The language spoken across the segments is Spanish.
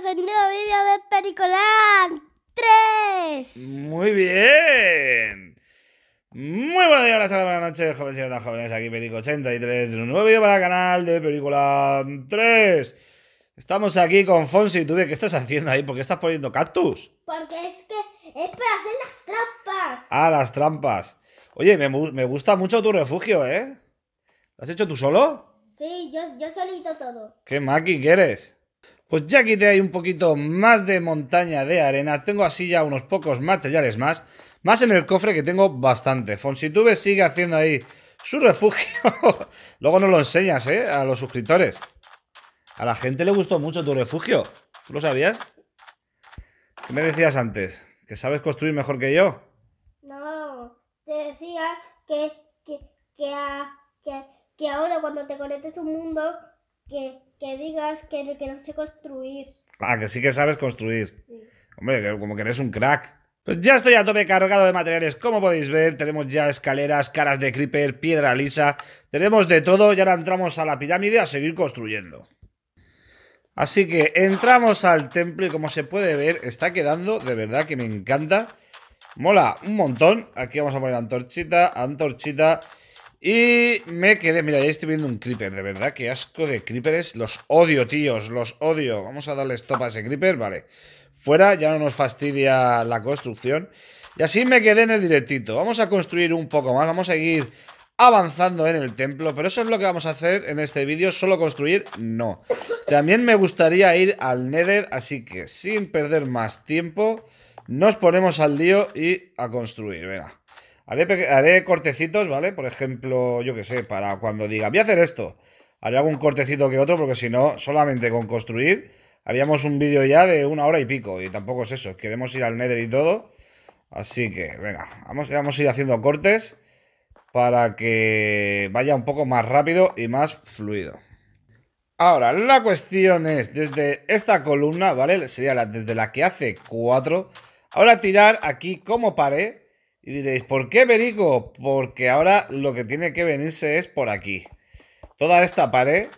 bienvenidos un nuevo vídeo de Pericolán 3. Muy bien. Muy buenos días, buenas tardes, buenas noches, jóvenes y jóvenes. Aquí Perico 83 en un nuevo vídeo para el canal de Pericolán 3. Estamos aquí con Fonsi. ¿Tú qué estás haciendo ahí? ¿Por qué estás poniendo cactus? Porque es que es para hacer las trampas. Ah, las trampas. Oye, me, me gusta mucho tu refugio, ¿eh? ¿Lo has hecho tú solo? Sí, yo, yo solito todo. ¿Qué maqui quieres pues ya quité ahí un poquito más de montaña de arena. Tengo así ya unos pocos materiales más. Más en el cofre que tengo bastante. Fonsitube sigue haciendo ahí su refugio. Luego nos lo enseñas, ¿eh? A los suscriptores. A la gente le gustó mucho tu refugio. ¿Tú lo sabías? ¿Qué me decías antes? ¿Que sabes construir mejor que yo? No, te decía que, que, que, ahora cuando te conectes un mundo, que, que digas que, no sé construir. Ah, que sí que sabes construir. Hombre, como que eres un crack. Pues ya estoy a tope cargado de materiales, como podéis ver, tenemos ya escaleras, caras de creeper, piedra lisa, tenemos de todo y ahora entramos a la pirámide a seguir construyendo. Así que entramos al templo y como se puede ver, está quedando, de verdad que me encanta. Mola un montón. Aquí vamos a poner antorchita, antorchita. Y me quedé, mira, ya estoy viendo un creeper, de verdad, qué asco de creepers. Los odio, tíos, los odio. Vamos a darle stop a ese creeper, vale. Fuera, ya no nos fastidia la construcción. Y así me quedé en el directito. Vamos a construir un poco más, vamos a seguir avanzando en el templo, pero eso es lo que vamos a hacer en este vídeo, solo construir, no. También me gustaría ir al Nether, así que sin perder más tiempo, nos ponemos al lío y a construir, venga. Haré, cortecitos, ¿vale? Por ejemplo, yo que sé, para cuando diga, voy a hacer esto. Haré algún cortecito que otro, porque si no, solamente con construir, haríamos un vídeo ya de una hora y pico. Y tampoco es eso, queremos ir al Nether y todo. Así que, venga, vamos, vamos a ir haciendo cortes para que vaya un poco más rápido y más fluido. Ahora, la cuestión es, desde esta columna, ¿vale? Sería la, desde la que hace cuatro ahora tirar aquí como pared y diréis, ¿por qué Perico? Porque ahora lo que tiene que venirse es por aquí. Toda esta pared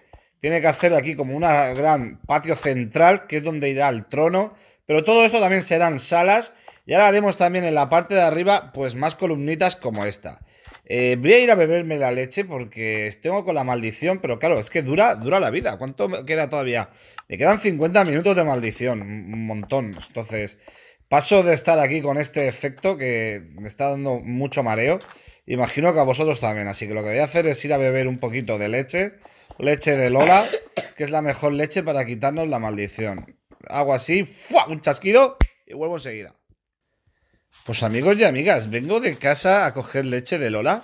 tiene que hacer aquí como un gran patio central, que es donde irá el trono. Pero todo esto también serán salas. Y ahora haremos también en la parte de arriba, pues más columnitas como esta. Eh, voy a ir a beberme la leche porque tengo con la maldición, pero claro, es que dura, dura la vida. ¿Cuánto me queda todavía? Me quedan 50 minutos de maldición, un montón. Entonces, Paso de estar aquí con este efecto que me está dando mucho mareo. Imagino que a vosotros también. Así que lo que voy a hacer es ir a beber un poquito de leche. Leche de Lola, que es la mejor leche para quitarnos la maldición. Hago así, un chasquido y vuelvo enseguida. Pues amigos y amigas, vengo de casa a coger leche de Lola.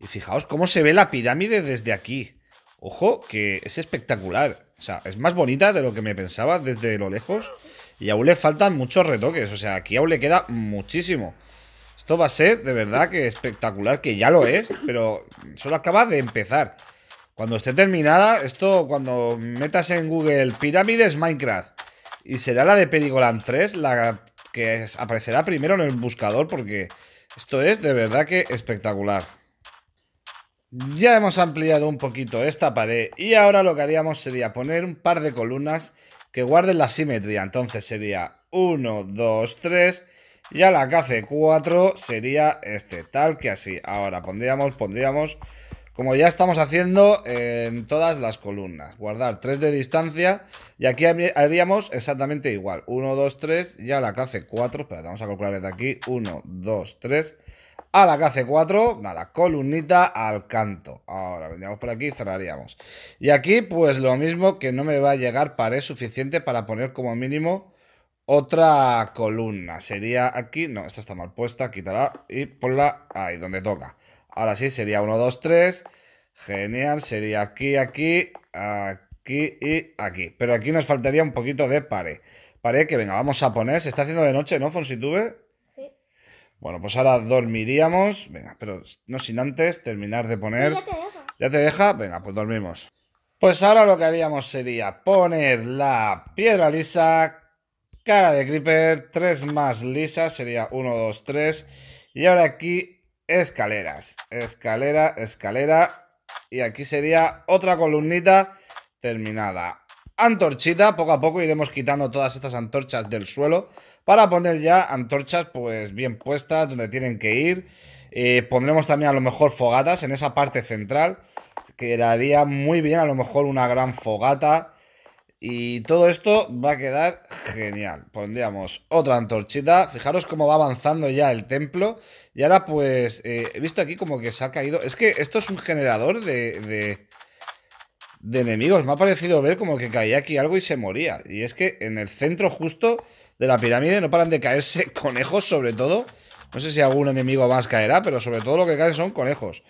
Y fijaos cómo se ve la pirámide desde aquí. Ojo, que es espectacular. O sea, es más bonita de lo que me pensaba desde lo lejos. Y aún le faltan muchos retoques. O sea, aquí aún le queda muchísimo. Esto va a ser de verdad que espectacular, que ya lo es, pero solo acaba de empezar. Cuando esté terminada, esto cuando metas en Google Pirámides Minecraft y será la de Perigolan 3, la que aparecerá primero en el buscador, porque esto es de verdad que espectacular. Ya hemos ampliado un poquito esta pared y ahora lo que haríamos sería poner un par de columnas que guarden la simetría. Entonces sería 1, 2, 3. Y a la que hace 4 sería este, tal que así. Ahora pondríamos, pondríamos, como ya estamos haciendo en todas las columnas, guardar 3 de distancia. Y aquí haríamos exactamente igual. 1, 2, 3, y a la que hace 4. Espera, vamos a calcular desde aquí. 1, 2, 3 a la KC4, nada, columnita al canto. Ahora vendríamos por aquí y cerraríamos. Y aquí, pues lo mismo que no me va a llegar pared suficiente para poner como mínimo otra columna. Sería aquí, no, esta está mal puesta, quítala y ponla ahí donde toca. Ahora sí, sería 1, 2, 3. Genial, sería aquí, aquí, aquí y aquí. Pero aquí nos faltaría un poquito de pared. Pared que, venga, vamos a poner. Se está haciendo de noche, ¿no, Fonsitube? Bueno, pues ahora dormiríamos. Venga, pero no sin antes terminar de poner. ya, te deja. Venga, pues dormimos. Pues ahora lo que haríamos sería poner la piedra lisa, cara de creeper, tres más lisas, sería uno, dos, tres. Y ahora aquí escaleras, escalera, escalera. Y aquí sería otra columnita terminada antorchita. Poco a poco iremos quitando todas estas antorchas del suelo para poner ya antorchas pues bien puestas donde tienen que ir. Eh, pondremos también a lo mejor fogatas en esa parte central. Quedaría muy bien a lo mejor una gran fogata. Y todo esto va a quedar genial. Pondríamos otra antorchita. Fijaros cómo va avanzando ya el templo. Y ahora pues eh, he visto aquí como que se ha caído. Es que esto es un generador de de enemigos. Me ha parecido ver como que caía aquí algo y se moría. Y es que en el centro justo de la pirámide no paran de caerse conejos, sobre todo. No sé si algún enemigo más caerá, pero sobre todo lo que caen son conejos.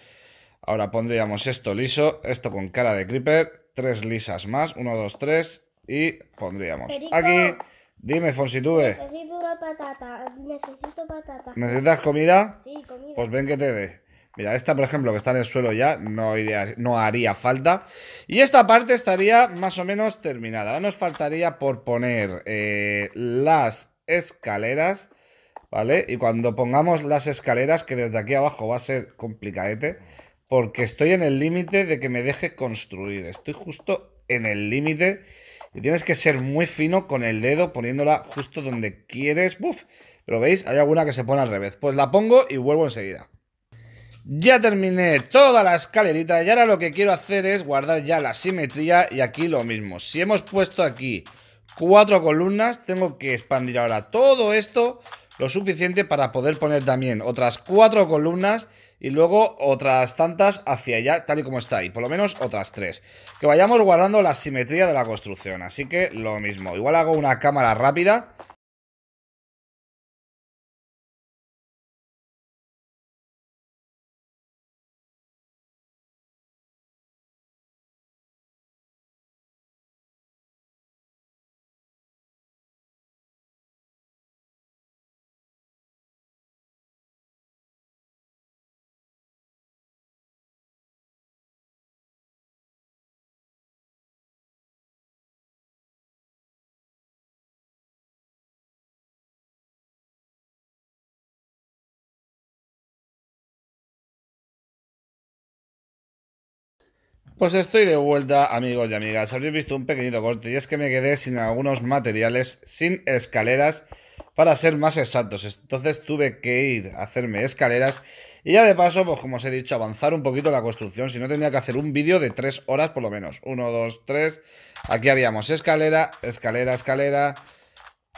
Ahora pondríamos esto liso, esto con cara de creeper, tres lisas más, uno, dos, tres, y pondríamos aquí. Dime, Fonsitube. Necesito una patata, necesito patata. ¿Necesitas comida? Sí, comida. Pues ven que te dé. Mira, esta, por ejemplo, que está en el suelo ya, no, no haría falta. Y esta parte estaría más o menos terminada. Ahora nos faltaría por poner eh, las escaleras, ¿vale? Y cuando pongamos las escaleras, que desde aquí abajo va a ser complicadete, porque estoy en el límite de que me deje construir. Estoy justo en el límite y tienes que ser muy fino con el dedo poniéndola justo donde quieres. ¡Buf! Pero veis, hay alguna que se pone al revés. Pues la pongo y vuelvo enseguida. Ya terminé toda la escalerita y ahora lo que quiero hacer es guardar ya la simetría y aquí lo mismo. Si hemos puesto aquí cuatro columnas, tengo que expandir ahora todo esto lo suficiente para poder poner también otras cuatro columnas y luego otras tantas hacia allá, tal y como está ahí, por lo menos otras tres. Que vayamos guardando la simetría de la construcción, así que lo mismo. Igual hago una cámara rápida Pues estoy de vuelta, amigos y amigas. Habéis visto un pequeñito corte y es que me quedé sin algunos materiales, sin escaleras, para ser más exactos. Entonces tuve que ir a hacerme escaleras y ya de paso, pues como os he dicho, avanzar un poquito la construcción. Si no, tenía que hacer un vídeo de tres horas por lo menos. Uno, dos, tres. Aquí haríamos escalera, escalera, escalera,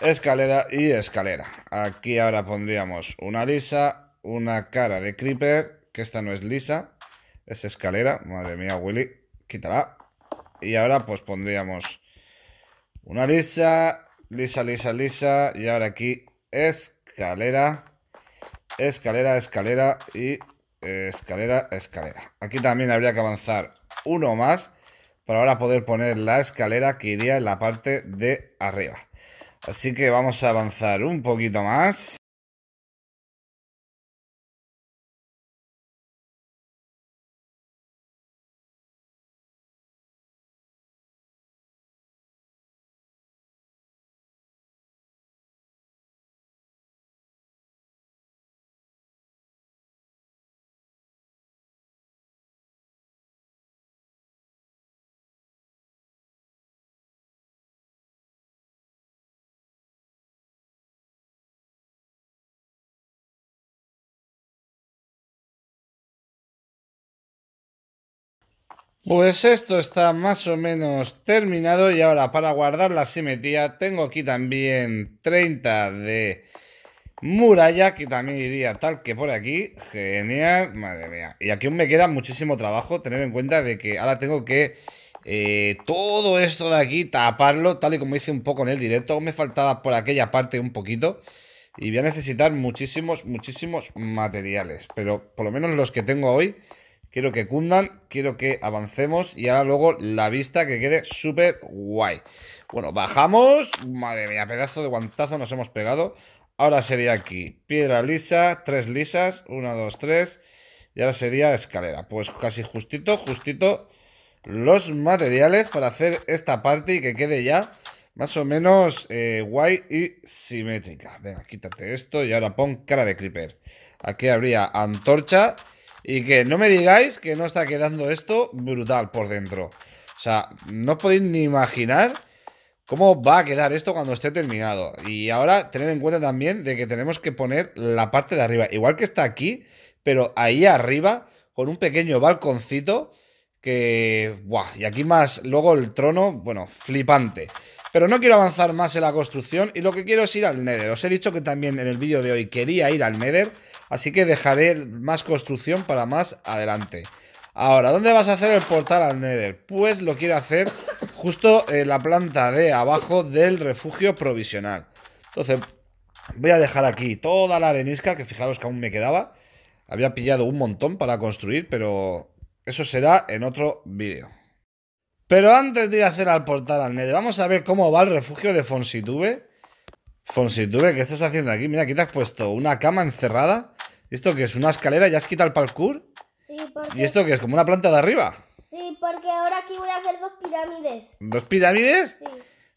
escalera y escalera. Aquí ahora pondríamos una lisa, una cara de creeper, que esta no es lisa esa escalera. Madre mía, Willy. Quítala. Y ahora pues pondríamos una lisa, lisa, lisa, lisa. Y ahora aquí escalera, escalera, escalera y escalera, escalera. Aquí también habría que avanzar uno más para ahora poder poner la escalera que iría en la parte de arriba. Así que vamos a avanzar un poquito más. Pues esto está más o menos terminado y ahora para guardar la simetría tengo aquí también 30 de muralla que también iría tal que por aquí. Genial, madre mía. Y aquí aún me queda muchísimo trabajo tener en cuenta de que ahora tengo que eh, todo esto de aquí taparlo tal y como hice un poco en el directo. me faltaba por aquella parte un poquito y voy a necesitar muchísimos, muchísimos materiales. Pero por lo menos los que tengo hoy Quiero que cundan, quiero que avancemos y ahora luego la vista que quede súper guay. Bueno, bajamos. Madre mía, pedazo de guantazo nos hemos pegado. Ahora sería aquí, piedra lisa, tres lisas, una, dos, tres. Y ahora sería escalera. Pues casi justito, justito los materiales para hacer esta parte y que quede ya más o menos eh, guay y simétrica. Venga, quítate esto y ahora pon cara de creeper. Aquí habría antorcha y que no me digáis que no está quedando esto brutal por dentro. O sea, no podéis ni imaginar cómo va a quedar esto cuando esté terminado. Y ahora tener en cuenta también de que tenemos que poner la parte de arriba. Igual que está aquí, pero ahí arriba, con un pequeño balconcito que... ¡Buah! Y aquí más luego el trono, bueno, flipante. Pero no quiero avanzar más en la construcción y lo que quiero es ir al Nether. Os he dicho que también en el vídeo de hoy quería ir al Nether Así que dejaré más construcción para más adelante. Ahora, ¿dónde vas a hacer el portal al Nether? Pues lo quiero hacer justo en la planta de abajo del refugio provisional. Entonces, voy a dejar aquí toda la arenisca, que fijaros que aún me quedaba. Había pillado un montón para construir, pero eso será en otro vídeo. Pero antes de hacer al portal al Nether, vamos a ver cómo va el refugio de Fonsitube. Fonsitube, ¿qué estás haciendo aquí? Mira, aquí te has puesto una cama encerrada ¿Esto que es? ¿Una escalera? ¿Ya has quitado el parkour? Sí, ¿Y esto que es? ¿Como una planta de arriba? Sí, porque ahora aquí voy a hacer dos pirámides. ¿Dos pirámides? Sí.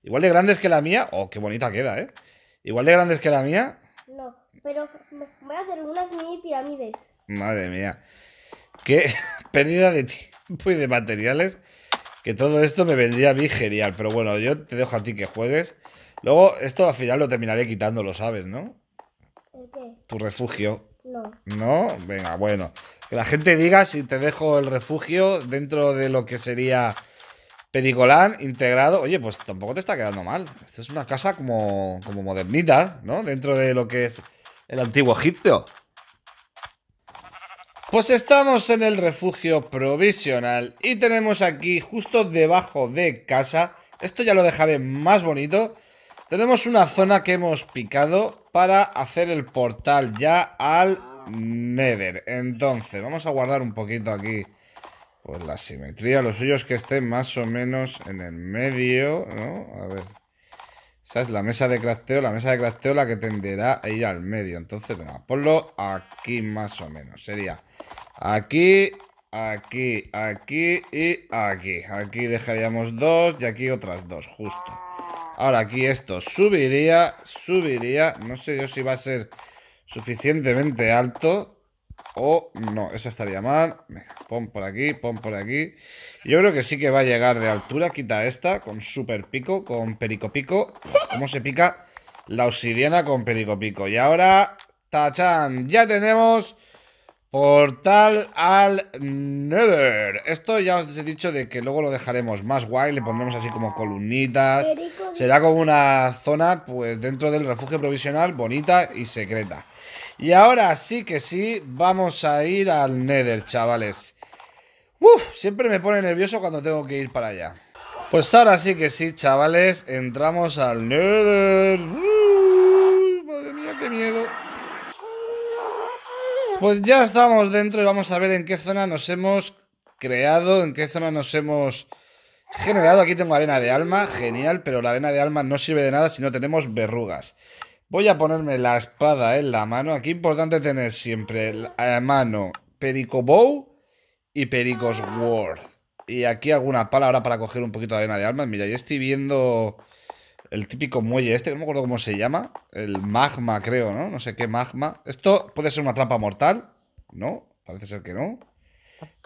Igual de grandes que la mía. Oh, qué bonita queda, ¿eh? Igual de grandes que la mía. No, pero voy a hacer unas mini pirámides. Madre mía. Qué pérdida de tiempo y de materiales. Que todo esto me vendría mí genial. Pero bueno, yo te dejo a ti que juegues. Luego, esto al final lo terminaré quitando, lo sabes, ¿no? ¿El qué? Tu refugio no. venga, bueno. Que la gente diga si te dejo el refugio dentro de lo que sería pedicolán integrado. Oye, pues tampoco te está quedando mal. Esto es una casa como, como modernita, ¿no? Dentro de lo que es el antiguo Egipto. Pues estamos en el refugio provisional y tenemos aquí justo debajo de casa, esto ya lo dejaré más bonito, tenemos una zona que hemos picado para hacer el portal ya al Nether. Entonces, vamos a guardar un poquito aquí. Pues la simetría, los suyos que estén más o menos en el medio, ¿no? A ver. Esa es la mesa de crafteo, la mesa de crafteo la que tenderá ella al medio. Entonces, venga, ponlo aquí más o menos. Sería aquí, aquí, aquí y aquí. Aquí dejaríamos dos y aquí otras dos, justo. Ahora aquí esto subiría, subiría. No sé yo si va a ser suficientemente alto. O no, esa estaría mal. pon por aquí, pon por aquí. Yo creo que sí que va a llegar de altura. Quita esta con super pico, con pericopico pico. ¿Cómo se pica la obsidiana con pericopico Y ahora, tachan, ya tenemos portal al Never. Esto ya os he dicho de que luego lo dejaremos más guay. Le pondremos así como columnitas. Será como una zona, pues dentro del refugio provisional, bonita y secreta. Y ahora sí que sí, vamos a ir al Nether, chavales. Uf, siempre me pone nervioso cuando tengo que ir para allá. Pues ahora sí que sí, chavales, entramos al Nether. madre mía, qué miedo. Pues ya estamos dentro y vamos a ver en qué zona nos hemos creado, en qué zona nos hemos generado. Aquí tengo arena de alma, genial, pero la arena de alma no sirve de nada si no tenemos verrugas. Voy a ponerme la espada en la mano. Aquí importante tener siempre a mano Perico Bow y Pericos Worth. Y aquí alguna pala para coger un poquito de arena de armas. Mira, ya estoy viendo el típico muelle este, que no me acuerdo cómo se llama. El magma, creo, ¿no? No sé qué magma. Esto puede ser una trampa mortal. No, parece ser que no.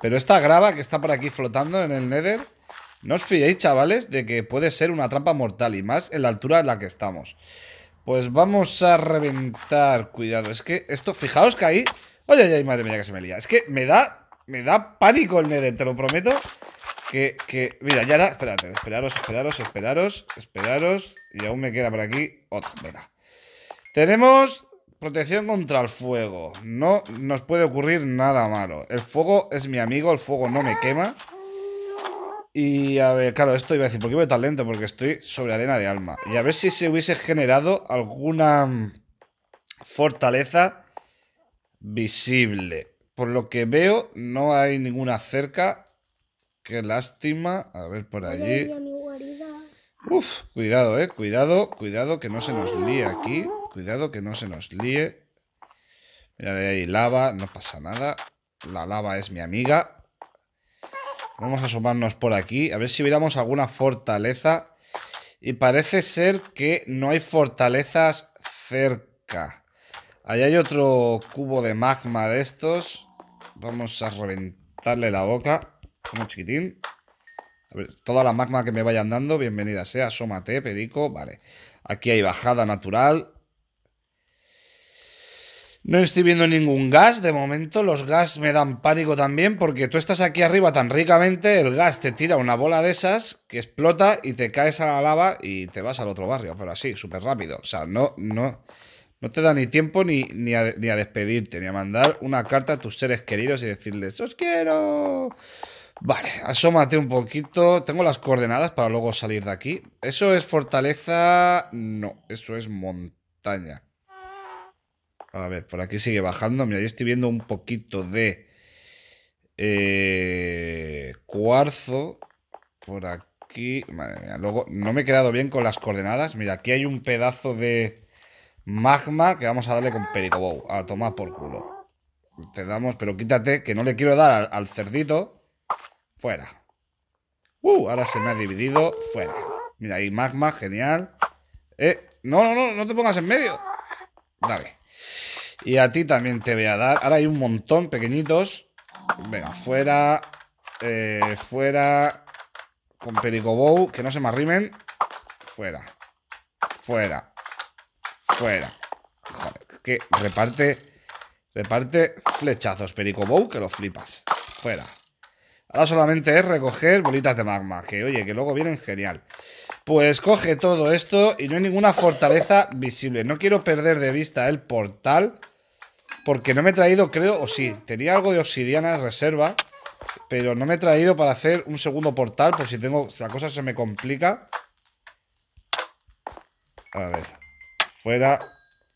Pero esta grava que está por aquí flotando en el Nether, no os fiéis, chavales, de que puede ser una trampa mortal. Y más en la altura en la que estamos. Pues vamos a reventar. Cuidado, es que esto... Fijaos que ahí... Oye, ay, madre mía que se me lía. Es que me da... Me da pánico el Nether, te lo prometo. Que, que... Mira, ya era... Espérate, esperaros, esperaros, esperaros, esperaros. Y aún me queda por aquí otra, Venga. Tenemos Protección contra el fuego. No nos puede ocurrir nada malo. El fuego es mi amigo, el fuego no me quema. Y a ver, claro, esto iba a decir, ¿por qué voy tan lento? Porque estoy sobre arena de alma. Y a ver si se hubiese generado alguna mm, fortaleza visible. Por lo que veo, no hay ninguna cerca. Qué lástima. A ver por allí. Uf, cuidado, eh. Cuidado, cuidado que no se nos líe aquí. Cuidado que no se nos líe. Mira, ahí lava, no pasa nada. La lava es mi amiga. Vamos a asomarnos por aquí, a ver si miramos alguna fortaleza. Y parece ser que no hay fortalezas cerca. Allá hay otro cubo de magma de estos. Vamos a reventarle la boca. Como chiquitín. A ver, toda la magma que me vayan dando, bienvenida sea. Asómate, perico. Vale. Aquí hay bajada natural. No estoy viendo ningún gas de momento. Los gas me dan pánico también porque tú estás aquí arriba tan ricamente, el gas te tira una bola de esas que explota y te caes a la lava y te vas al otro barrio, pero así, súper rápido. O sea, no, no, no te da ni tiempo ni, a, ni, a, despedirte, ni a mandar una carta a tus seres queridos y decirles, os quiero. Vale, asómate un poquito. Tengo las coordenadas para luego salir de aquí. ¿Eso es fortaleza? No, eso es montaña. A ver, por aquí sigue bajando. Mira, ya estoy viendo un poquito de eh, cuarzo. Por aquí. Madre mía, luego no me he quedado bien con las coordenadas. Mira, aquí hay un pedazo de magma que vamos a darle con perico. a tomar por culo. Te damos, pero quítate, que no le quiero dar al, cerdito. Fuera. Uh, ahora se me ha dividido. Fuera. Mira, ahí magma, genial. Eh, no, no, no, no te pongas en medio. Dale. Y a ti también te voy a dar. Ahora hay un montón pequeñitos. Venga, fuera. Eh, fuera. Con Pericobow, que no se me arrimen. Fuera. Fuera. Fuera. que reparte. Reparte flechazos, Pericobow, que los flipas. Fuera. Ahora solamente es recoger bolitas de magma. Que oye, que luego vienen genial. Pues coge todo esto y no hay ninguna fortaleza visible. No quiero perder de vista el portal. Porque no me he traído, creo, o sí, tenía algo de obsidiana en reserva. Pero no me he traído para hacer un segundo portal. Por si tengo. la cosa se me complica. A ver. Fuera.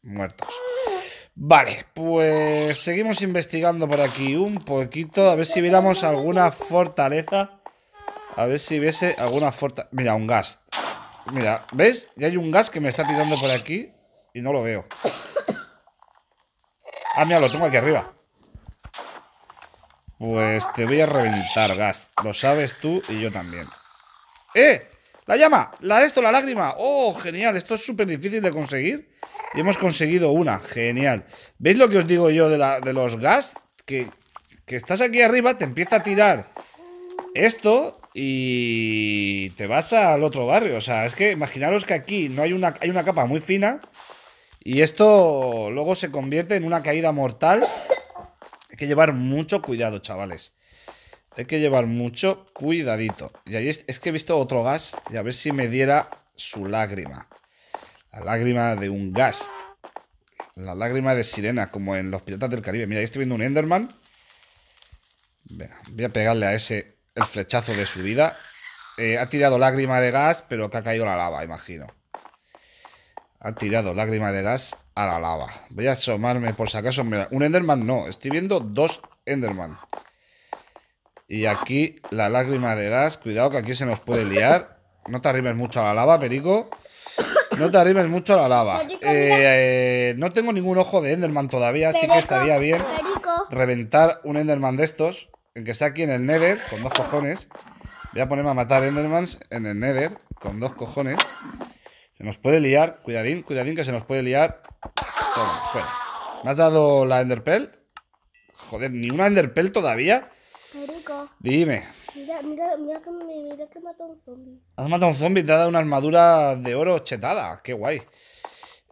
Muertos. Vale, pues seguimos investigando por aquí un poquito. A ver si viéramos alguna fortaleza. A ver si hubiese alguna fortaleza. Mira, un gast. Mira, ¿ves? Ya hay un gas que me está tirando por aquí y no lo veo. Ah, mira, lo tengo aquí arriba. Pues te voy a reventar, gas. Lo sabes tú y yo también. ¡Eh! La llama, la esto, la lágrima. ¡Oh, genial! Esto es súper difícil de conseguir. Y hemos conseguido una. Genial. ¿Veis lo que os digo yo de, la, de los gas? Que, que estás aquí arriba, te empieza a tirar esto y te vas al otro barrio. O sea, es que imaginaros que aquí no hay una, una capa muy fina y esto luego se convierte en una caída mortal. Hay que llevar mucho cuidado, chavales. Hay que llevar mucho cuidadito. Y ahí es, que he visto otro gas y a ver si me diera su lágrima. La lágrima de un gast. La lágrima de sirena, como en Los Piratas del Caribe. Mira, ahí estoy viendo un Enderman. Voy a pegarle a ese el flechazo de su vida. Eh, ha tirado lágrima de gas, pero que ha caído la lava, imagino. Ha tirado lágrima de gas a la lava. Voy a asomarme por si acaso. un Enderman no. Estoy viendo dos Enderman. Y aquí la lágrima de gas. Cuidado que aquí se nos puede liar. No te arrimes mucho a la lava, Perico. No te arrimes mucho a la lava. Eh, eh, no tengo ningún ojo de Enderman todavía, así que estaría bien reventar un Enderman de estos el que está aquí en el Nether, con dos cojones. Voy a ponerme a matar Endermans en el Nether, con dos cojones. Se nos puede liar. Cuidadín, cuidadín, que se nos puede liar. Toma, ¿Me has dado la Enderpell? Joder, ¿ni una Enderpell todavía? Dime. Mira, mira, mira que, mira que mató un zombie. Has matado un zombie y te ha dado una armadura de oro chetada. Qué guay.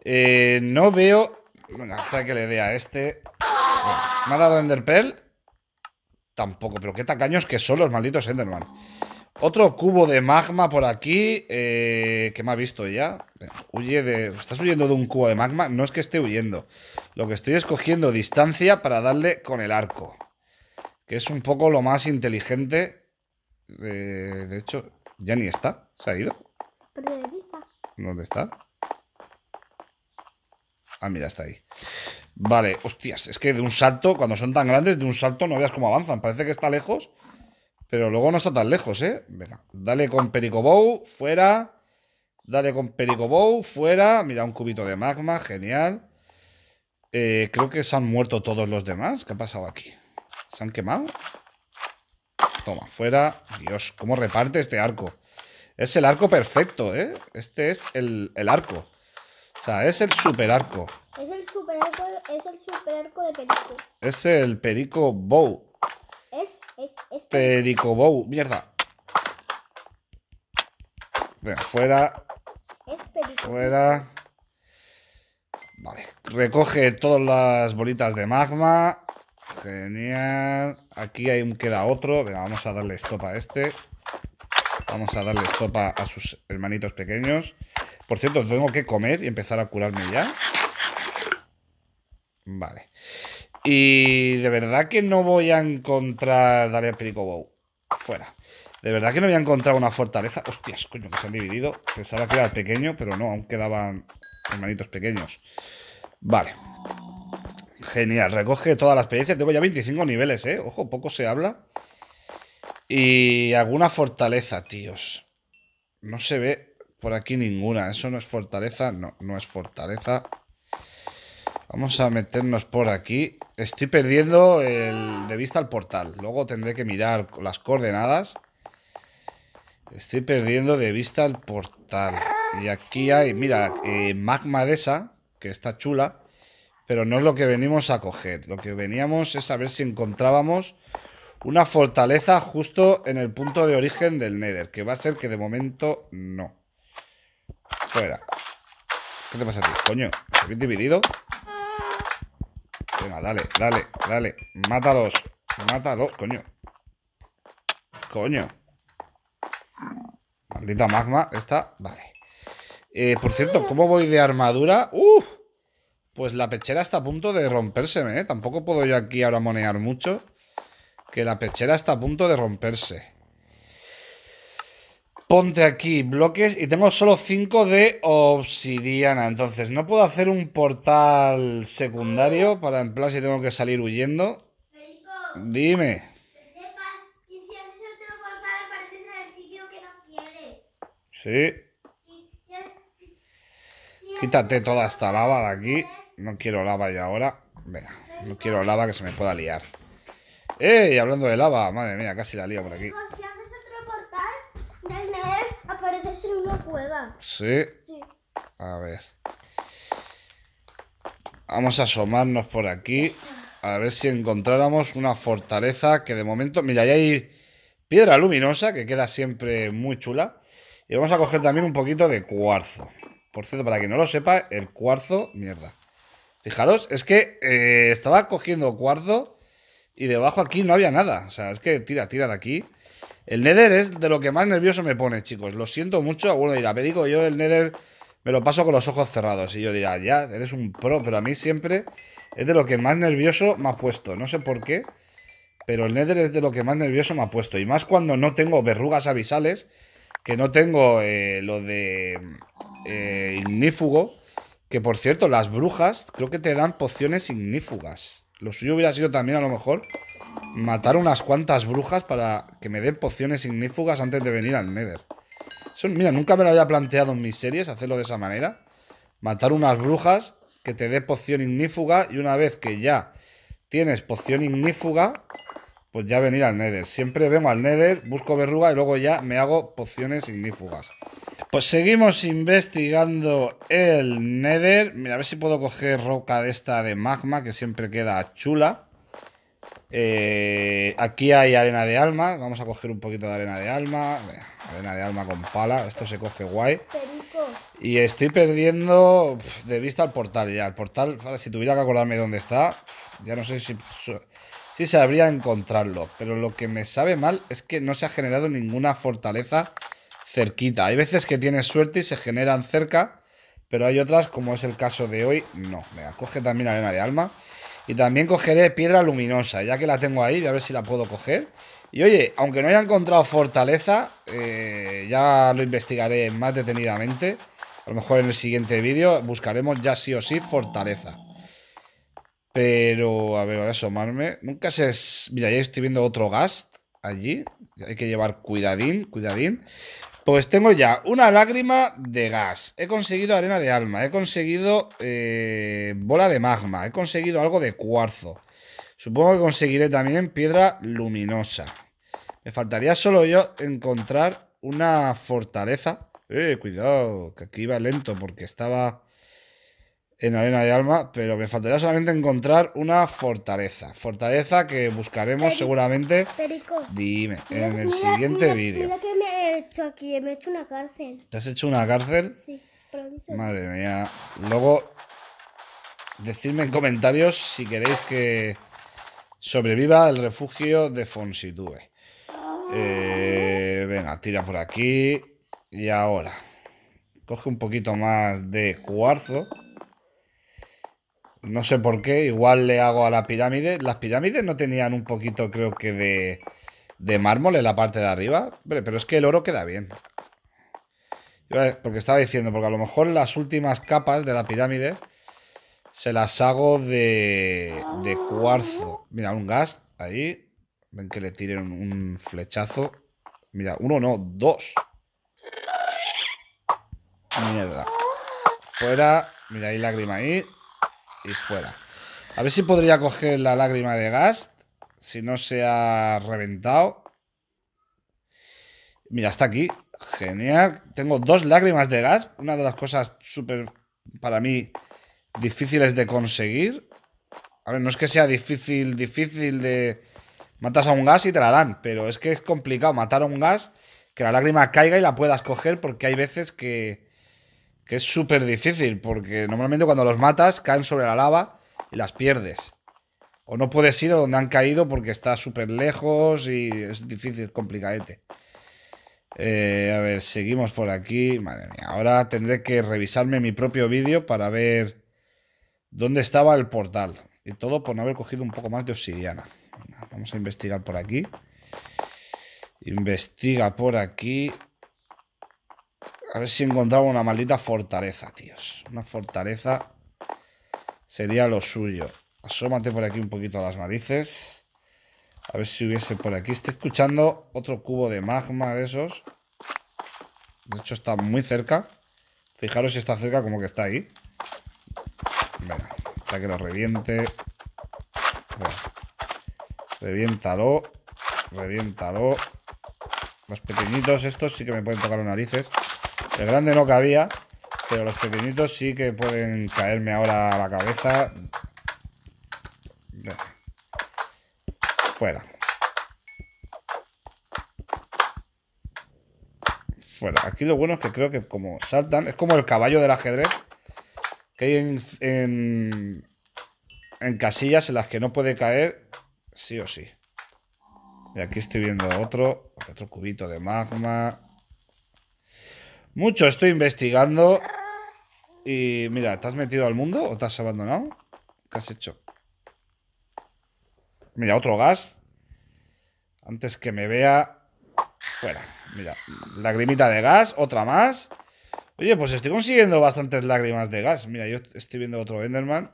Eh, no veo. Bueno, hasta que le dé a este. me ha dado Enderpell. Tampoco, pero qué tacaños que son los malditos Enderman. Otro cubo de magma por aquí, eh, que me ha visto ya. Huye de... ¿Estás huyendo de un cubo de magma? No es que esté huyendo. Lo que estoy es distancia para darle con el arco. Que es un poco lo más inteligente. de hecho, ya ni está. ¿Se ha ido? ¿Dónde está? Ah, mira, está ahí. Vale, hostias, es que de un salto, cuando son tan grandes, de un salto no veas cómo avanzan. Parece que está lejos, pero luego no está tan lejos, ¿eh? Venga, dale con Bow, fuera. Dale con Bow, fuera. Mira, un cubito de magma, genial. Eh, creo que se han muerto todos los demás. ¿Qué ha pasado aquí? ¿Se han quemado? Toma, fuera. Dios, cómo reparte este arco. Es el arco perfecto, ¿eh? Este es el, el arco. O sea, es el super arco. Es el super arco, de Perico. Es el Perico Bow. Es, es, es Perico. Bow, mierda. Venga, fuera. Es Perico. Fuera. Vale. Recoge todas las bolitas de magma. Genial. Aquí hay, queda otro. Venga, vamos a darle estopa a este. Vamos a darle estopa a sus hermanitos pequeños. Por cierto, tengo que comer y empezar a curarme ya. Vale. Y de verdad que no voy a encontrar... Dale a perico Fuera. De verdad que no voy a encontrar una fortaleza. Hostias, coño, que se han dividido. Pensaba que era pequeño, pero no, aún quedaban hermanitos pequeños. Vale. Genial, recoge toda la experiencia. Tengo ya 25 niveles, ¿eh? Ojo, poco se habla. Y alguna fortaleza, tíos. No se ve por aquí ninguna. Eso no es fortaleza. No, no es fortaleza. Vamos a meternos por aquí. Estoy perdiendo de vista el portal. Luego tendré que mirar las coordenadas. Estoy perdiendo de vista el portal. Y aquí hay, mira, eh, magma de esa, que está chula. Pero no es lo que venimos a coger. Lo que veníamos es a ver si encontrábamos una fortaleza justo en el punto de origen del Nether. Que va a ser que de momento no. Fuera. ¿Qué te pasa a ti? Coño, ¿habéis dividido? Venga, dale, dale, dale. Mátalos. Mátalos, coño. Coño. Maldita magma, esta. Vale. Eh, por cierto, ¿cómo voy de armadura? Pues la pechera está a punto de romperse, ¿eh? Tampoco puedo yo aquí ahora monear mucho. Que la pechera está a punto de romperse. Ponte aquí bloques y tengo solo 5 de obsidiana. Entonces, no puedo hacer un portal secundario para en plan si tengo que salir huyendo. Dime. Sí. Quítate toda esta lava de aquí. No quiero lava ya ahora. Venga, no quiero lava que se me pueda liar. ¡Eh! Hablando de lava, madre mía, casi la lío por aquí. Sí. A ver. Vamos a asomarnos por aquí. A ver si encontráramos una fortaleza que de momento. Mira, ya hay piedra luminosa que queda siempre muy chula. Y vamos a coger también un poquito de cuarzo. Por cierto, para que no lo sepa, el cuarzo, mierda. Fijaros, es que eh, estaba cogiendo cuarzo y debajo aquí no había nada. O sea, es que tira, tira de aquí. El Nether es de lo que más nervioso me pone, chicos. Lo siento mucho. Bueno, dirá, digo yo el Nether me lo paso con los ojos cerrados. Y yo dirá, ya, eres un pro, pero a mí siempre es de lo que más nervioso me ha puesto. No sé por qué, pero el Nether es de lo que más nervioso me ha puesto. Y más cuando no tengo verrugas abisales, que no tengo eh, lo de eh, ignífugo. Que por cierto, las brujas creo que te dan pociones ignífugas. Lo suyo hubiera sido también a lo mejor Matar unas cuantas brujas para que me den pociones ignífugas antes de venir al Nether. Eso, mira, nunca me lo había planteado en mis series hacerlo de esa manera. Matar unas brujas que te dé poción ignífuga y una vez que ya tienes poción ignífuga, pues ya venir al Nether. Siempre vengo al Nether, busco verruga y luego ya me hago pociones ignífugas. Pues seguimos investigando el Nether. Mira, a ver si puedo coger roca de esta de magma que siempre queda chula. Eh, aquí hay arena de alma. Vamos a coger un poquito de arena de alma. Arena de alma con pala. Esto se coge guay. Y estoy perdiendo de vista el portal ya. El portal, si tuviera que acordarme dónde está, ya no sé si, si sabría encontrarlo. Pero lo que me sabe mal es que no se ha generado ninguna fortaleza cerquita. Hay veces que tienes suerte y se generan cerca. Pero hay otras, como es el caso de hoy, no. Venga, coge también arena de alma. Y también cogeré piedra luminosa, ya que la tengo ahí, voy a ver si la puedo coger. Y oye, aunque no haya encontrado fortaleza, eh, ya lo investigaré más detenidamente. A lo mejor en el siguiente vídeo buscaremos ya sí o sí fortaleza. Pero, a ver, voy a asomarme. Nunca se... Mira, ya estoy viendo otro gast allí. Hay que llevar cuidadín, cuidadín. Pues tengo ya una lágrima de gas, he conseguido arena de alma, he conseguido eh, bola de magma, he conseguido algo de cuarzo. Supongo que conseguiré también piedra luminosa. Me faltaría solo yo encontrar una fortaleza. Eh, cuidado, que aquí iba lento porque estaba en Arena de Alma, pero me faltaría solamente encontrar una fortaleza. Fortaleza que buscaremos seguramente. dime, en el siguiente vídeo. Mira que me he hecho aquí, me he hecho una cárcel. ¿Te has hecho una cárcel? Sí, Madre mía. Luego, decidme en comentarios si queréis que sobreviva el refugio de Fonsitue. Ah. Eh, venga, tira por aquí. Y ahora, coge un poquito más de cuarzo. No sé por qué, igual le hago a la pirámide. Las pirámides no tenían un poquito, creo que, de, de mármol en la parte de arriba. Pero es que el oro queda bien. Porque estaba diciendo, porque a lo mejor las últimas capas de la pirámide se las hago de, de cuarzo. Mira, un gas ahí. Ven que le tiren un flechazo. Mira, uno no, dos. Mierda. Fuera. Mira, hay lágrima ahí y fuera. A ver si podría coger la lágrima de gas si no se ha reventado. Mira, está aquí. Genial. Tengo dos lágrimas de gas. Una de las cosas súper, para mí, difíciles de conseguir. A ver, no es que sea difícil, difícil de... Matas a un gas y te la dan, pero es que es complicado matar a un gas, que la lágrima caiga y la puedas coger porque hay veces que que es súper difícil, porque normalmente cuando los matas caen sobre la lava y las pierdes. O no puedes ir a donde han caído porque está súper lejos y es difícil, complicadete. Eh, a ver, seguimos por aquí. Madre mía, ahora tendré que revisarme mi propio vídeo para ver dónde estaba el portal. Y todo por no haber cogido un poco más de obsidiana. Vamos a investigar por aquí. Investiga por aquí. A ver si encontramos una maldita fortaleza, tíos. Una fortaleza sería lo suyo. Asómate por aquí un poquito a las narices. A ver si hubiese por aquí. Estoy escuchando otro cubo de magma de esos. De hecho, está muy cerca. Fijaros si está cerca, como que está ahí. Venga, ya que lo reviente. Bueno, reviéntalo. Reviéntalo. Los pequeñitos estos sí que me pueden tocar las narices. El grande no cabía, pero los pequeñitos sí que pueden caerme ahora a la cabeza. Fuera. Fuera. Aquí lo bueno es que creo que como saltan, es como el caballo del ajedrez que hay en, en, en casillas en las que no puede caer sí o sí. Y aquí estoy viendo otro, otro cubito de magma. Mucho estoy investigando. Y mira, ¿te has metido al mundo o te has abandonado? ¿Qué has hecho? Mira, otro gas. Antes que me vea... Fuera. Mira, lagrimita de gas, otra más. Oye, pues estoy consiguiendo bastantes lágrimas de gas. Mira, yo estoy viendo otro Enderman.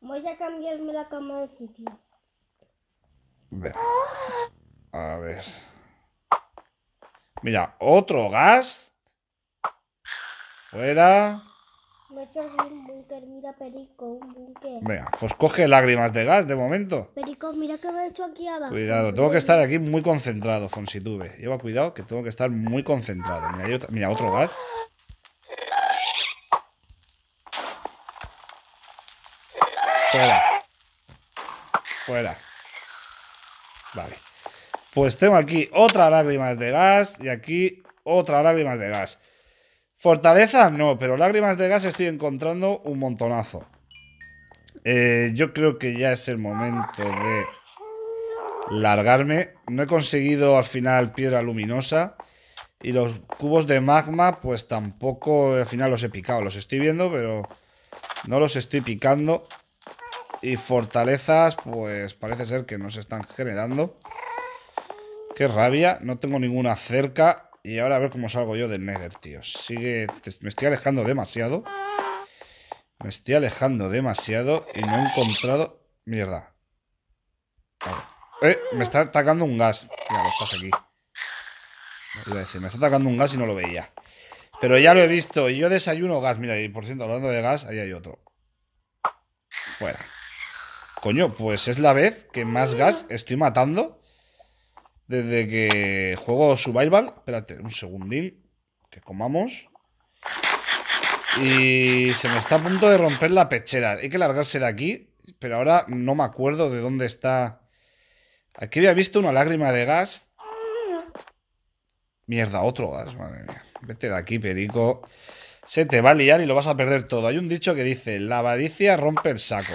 Voy a cambiarme la cama de sitio. A ver. Mira, otro gas. Fuera. Me he hecho un búnker, mira Perico, un búnker. Venga, pues coge lágrimas de gas de momento. Perico, mira que me he hecho aquí abajo. Cuidado, tengo que estar aquí muy concentrado, Fonsitube. Lleva cuidado que tengo que estar muy concentrado. Mira, otro, gas. Fuera. Fuera. Vale. Pues tengo aquí otra lágrimas de gas y aquí otra lágrimas de gas. Fortaleza no, pero lágrimas de gas estoy encontrando un montonazo. Eh, yo creo que ya es el momento de largarme. No he conseguido al final piedra luminosa. Y los cubos de magma, pues tampoco al final los he picado. Los estoy viendo, pero no los estoy picando. Y fortalezas, pues parece ser que no se están generando. Qué rabia, no tengo ninguna cerca. Y ahora a ver cómo salgo yo del Nether, tío. Sigue... Me estoy alejando demasiado. Me estoy alejando demasiado y no he encontrado... Mierda. Eh, me está atacando un gas. lo estás aquí. me está atacando un gas y no lo veía. Pero ya lo he visto. Y yo desayuno gas. Mira, y por cierto, hablando de gas, ahí hay otro. Fuera. Coño, pues es la vez que más gas estoy matando desde que juego Survival. Espérate, un segundín. Que comamos. Y se me está a punto de romper la pechera. Hay que largarse de aquí. Pero ahora no me acuerdo de dónde está. Aquí había visto una lágrima de gas. Mierda, otro gas, Vete de aquí, perico. Se te va a liar y lo vas a perder todo. Hay un dicho que dice, la avaricia rompe el saco.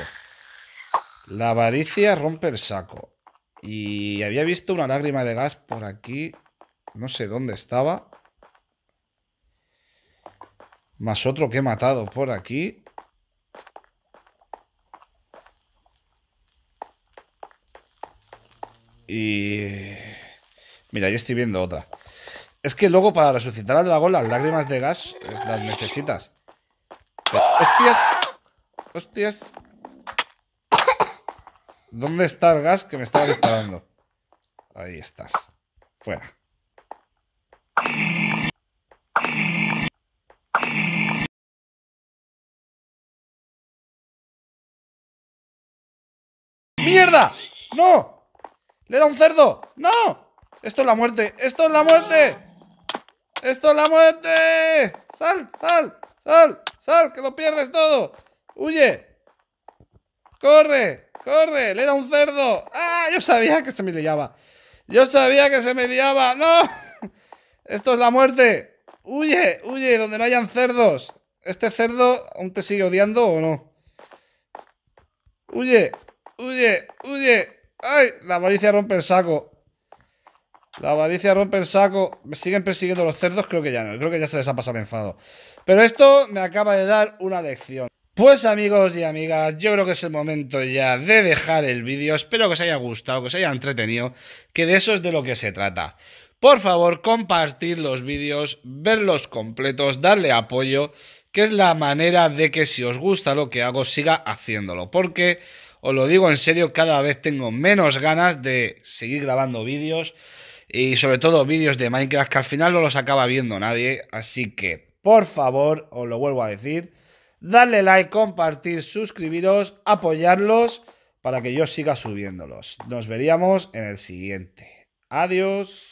La avaricia rompe el saco. Y había visto una lágrima de gas por aquí. No sé dónde estaba. Más otro que he matado por aquí. Y... Mira, ya estoy viendo otra. Es que luego para resucitar al dragón las lágrimas de gas eh, las necesitas. ¡Hostias! ¡Hostias! ¿Dónde está el gas que me estaba disparando? Ahí estás. Fuera. ¡Mierda! ¡No! ¡Le da un cerdo! ¡No! ¡Esto es la muerte! ¡Esto es la muerte! ¡Esto es la muerte! ¡Sal, sal, sal, sal! ¡Que lo pierdes todo! ¡Huye! ¡Corre! ¡Corre! ¡Le da un cerdo! ¡Ah! Yo sabía que se me liaba. Yo sabía que se me liaba. ¡No! Esto es la muerte. ¡Huye! ¡Huye! Donde no hayan cerdos. ¿Este cerdo aún te sigue odiando o no? ¡Huye! ¡Huye! ¡Huye! ¡Ay! La avaricia rompe el saco. La avaricia rompe el saco. Me siguen persiguiendo los cerdos. Creo que ya no. Creo que ya se les ha pasado enfado. Pero esto me acaba de dar una lección. Pues amigos y amigas, yo creo que es el momento ya de dejar el vídeo. Espero que os haya gustado, que os haya entretenido, que de eso es de lo que se trata. Por favor, compartir los vídeos, verlos completos, darle apoyo, que es la manera de que si os gusta lo que hago, siga haciéndolo. Porque, os lo digo en serio, cada vez tengo menos ganas de seguir grabando vídeos y sobre todo vídeos de Minecraft que al final no los acaba viendo nadie. Así que, por favor, os lo vuelvo a decir darle like, compartir, suscribiros, apoyarlos para que yo siga subiéndolos. Nos veríamos en el siguiente. Adiós.